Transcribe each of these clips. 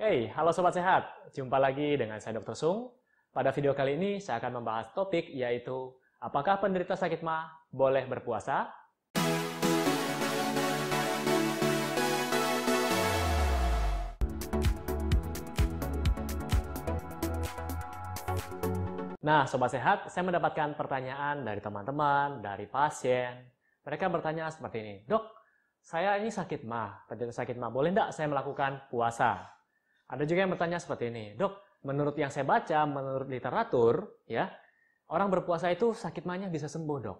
Hey, halo Sobat Sehat. Jumpa lagi dengan saya Dr. Sung. Pada video kali ini saya akan membahas topik yaitu Apakah penderita sakit ma boleh berpuasa? Nah, Sobat Sehat, saya mendapatkan pertanyaan dari teman-teman, dari pasien. Mereka bertanya seperti ini, Dok, saya ini sakit mah, penderita sakit mah, boleh tidak saya melakukan puasa? Ada juga yang bertanya seperti ini, dok, menurut yang saya baca, menurut literatur, ya, orang berpuasa itu sakit manya bisa sembuh, dok.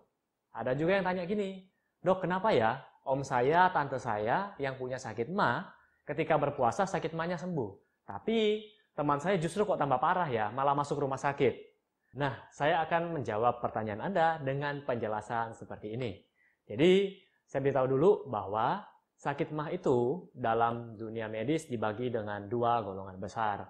Ada juga yang tanya gini, dok, kenapa ya om saya, tante saya yang punya sakit ma, ketika berpuasa sakit manya sembuh. Tapi teman saya justru kok tambah parah ya, malah masuk rumah sakit. Nah, saya akan menjawab pertanyaan Anda dengan penjelasan seperti ini. Jadi, saya beritahu dulu bahwa Sakit mah itu dalam dunia medis dibagi dengan dua golongan besar.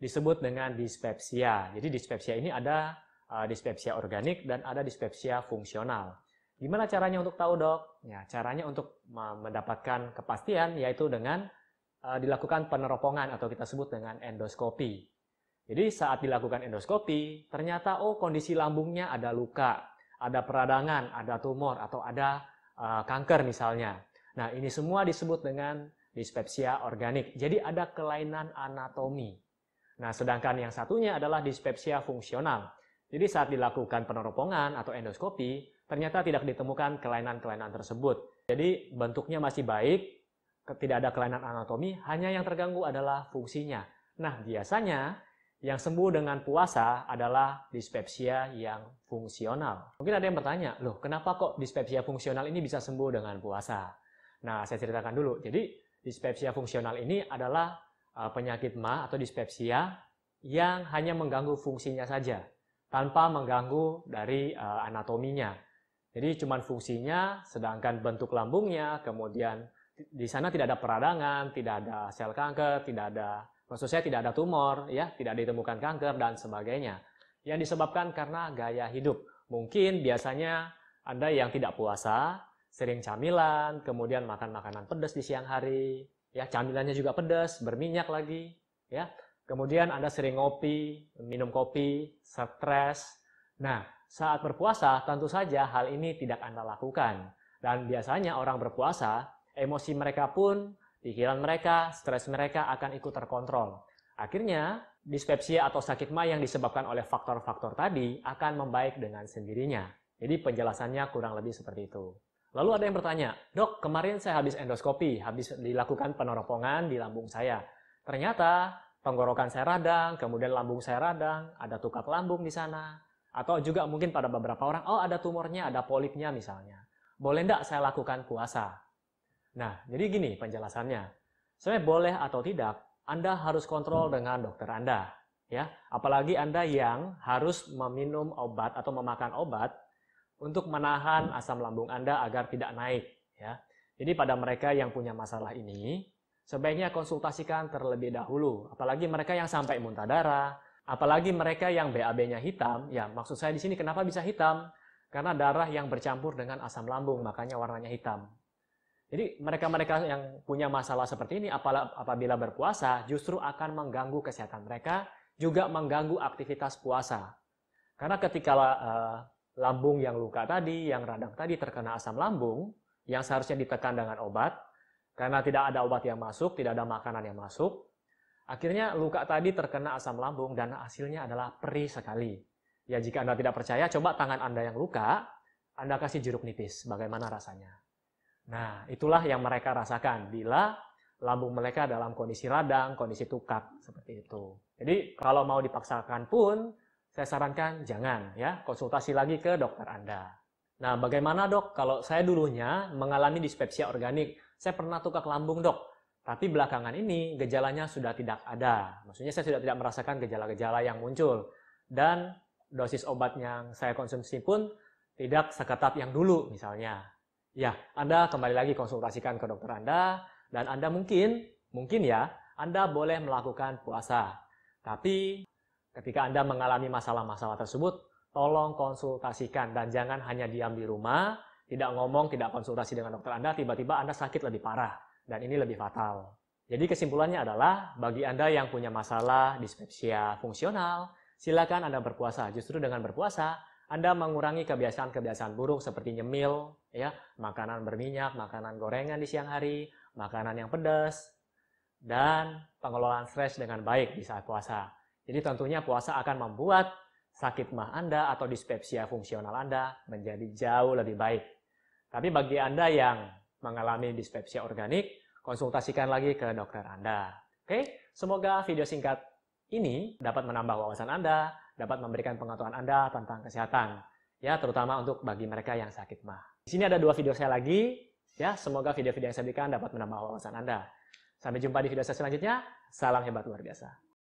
Disebut dengan dispepsia. Jadi dispepsia ini ada eh, dispepsia organik dan ada dispepsia fungsional. Gimana caranya untuk tahu dok? Ya, caranya untuk mendapatkan kepastian yaitu dengan eh, dilakukan peneropongan atau kita sebut dengan endoskopi. Jadi saat dilakukan endoskopi, ternyata oh kondisi lambungnya ada luka, ada peradangan, ada tumor, atau ada uh, kanker misalnya. Nah, ini semua disebut dengan dispepsia organik. Jadi ada kelainan anatomi. Nah, sedangkan yang satunya adalah dispepsia fungsional. Jadi saat dilakukan peneropongan atau endoskopi, ternyata tidak ditemukan kelainan-kelainan tersebut. Jadi bentuknya masih baik, tidak ada kelainan anatomi, hanya yang terganggu adalah fungsinya. Nah, biasanya yang sembuh dengan puasa adalah dispepsia yang fungsional. Mungkin ada yang bertanya, loh kenapa kok dispepsia fungsional ini bisa sembuh dengan puasa? Nah, saya ceritakan dulu. Jadi, dispepsia fungsional ini adalah eh, penyakit ma atau dispepsia yang hanya mengganggu fungsinya saja, tanpa mengganggu dari eh, anatominya. Jadi, cuma fungsinya, sedangkan bentuk lambungnya, kemudian di sana tidak ada peradangan, tidak ada sel kanker, tidak ada, maksud saya tidak ada tumor, ya, tidak ditemukan kanker, dan sebagainya. Yang disebabkan karena gaya hidup. Mungkin biasanya Anda yang tidak puasa, sering camilan, kemudian makan makanan pedas di siang hari, ya camilannya juga pedas, berminyak lagi, ya. Kemudian Anda sering ngopi, minum kopi, stres. Nah, saat berpuasa tentu saja hal ini tidak Anda lakukan. Dan biasanya orang berpuasa, emosi mereka pun, pikiran mereka, stres mereka akan ikut terkontrol. Akhirnya, dispepsia atau sakit ma yang disebabkan oleh faktor-faktor tadi akan membaik dengan sendirinya. Jadi penjelasannya kurang lebih seperti itu. Lalu ada yang bertanya, dok kemarin saya habis endoskopi, habis dilakukan peneropongan di lambung saya. Ternyata tenggorokan saya radang, kemudian lambung saya radang, ada tukak lambung di sana. Atau juga mungkin pada beberapa orang, oh ada tumornya, ada polipnya misalnya. Boleh enggak saya lakukan puasa? Nah, jadi gini penjelasannya. Sebenarnya boleh atau tidak, Anda harus kontrol dengan dokter Anda. ya. Apalagi Anda yang harus meminum obat atau memakan obat untuk menahan asam lambung Anda agar tidak naik. Ya. Jadi pada mereka yang punya masalah ini, sebaiknya konsultasikan terlebih dahulu. Apalagi mereka yang sampai muntah darah, apalagi mereka yang BAB-nya hitam. Ya, maksud saya di sini kenapa bisa hitam? Karena darah yang bercampur dengan asam lambung, makanya warnanya hitam. Jadi mereka-mereka yang punya masalah seperti ini apabila berpuasa justru akan mengganggu kesehatan mereka, juga mengganggu aktivitas puasa. Karena ketika eh, lambung yang luka tadi, yang radang tadi terkena asam lambung, yang seharusnya ditekan dengan obat, karena tidak ada obat yang masuk, tidak ada makanan yang masuk, akhirnya luka tadi terkena asam lambung dan hasilnya adalah perih sekali. Ya jika Anda tidak percaya, coba tangan Anda yang luka, Anda kasih jeruk nipis, bagaimana rasanya. Nah, itulah yang mereka rasakan bila lambung mereka dalam kondisi radang, kondisi tukak, seperti itu. Jadi kalau mau dipaksakan pun, saya sarankan jangan ya, konsultasi lagi ke dokter Anda. Nah, bagaimana dok kalau saya dulunya mengalami dispepsia organik? Saya pernah tukak lambung dok, tapi belakangan ini gejalanya sudah tidak ada. Maksudnya saya sudah tidak merasakan gejala-gejala yang muncul. Dan dosis obat yang saya konsumsi pun tidak seketat yang dulu misalnya. Ya, Anda kembali lagi konsultasikan ke dokter Anda, dan Anda mungkin, mungkin ya, Anda boleh melakukan puasa. Tapi Ketika Anda mengalami masalah-masalah tersebut, tolong konsultasikan dan jangan hanya diam di rumah, tidak ngomong, tidak konsultasi dengan dokter Anda, tiba-tiba Anda sakit lebih parah dan ini lebih fatal. Jadi kesimpulannya adalah bagi Anda yang punya masalah dispepsia fungsional, silakan Anda berpuasa. Justru dengan berpuasa, Anda mengurangi kebiasaan-kebiasaan buruk seperti nyemil, ya, makanan berminyak, makanan gorengan di siang hari, makanan yang pedas, dan pengelolaan stres dengan baik di saat puasa. Jadi tentunya puasa akan membuat sakit mah Anda atau dispepsia fungsional Anda menjadi jauh lebih baik. Tapi bagi Anda yang mengalami dispepsia organik, konsultasikan lagi ke dokter Anda. Oke, semoga video singkat ini dapat menambah wawasan Anda, dapat memberikan pengetahuan Anda tentang kesehatan. Ya, terutama untuk bagi mereka yang sakit mah. Di sini ada dua video saya lagi. Ya, semoga video-video yang saya berikan dapat menambah wawasan Anda. Sampai jumpa di video saya selanjutnya. Salam hebat luar biasa.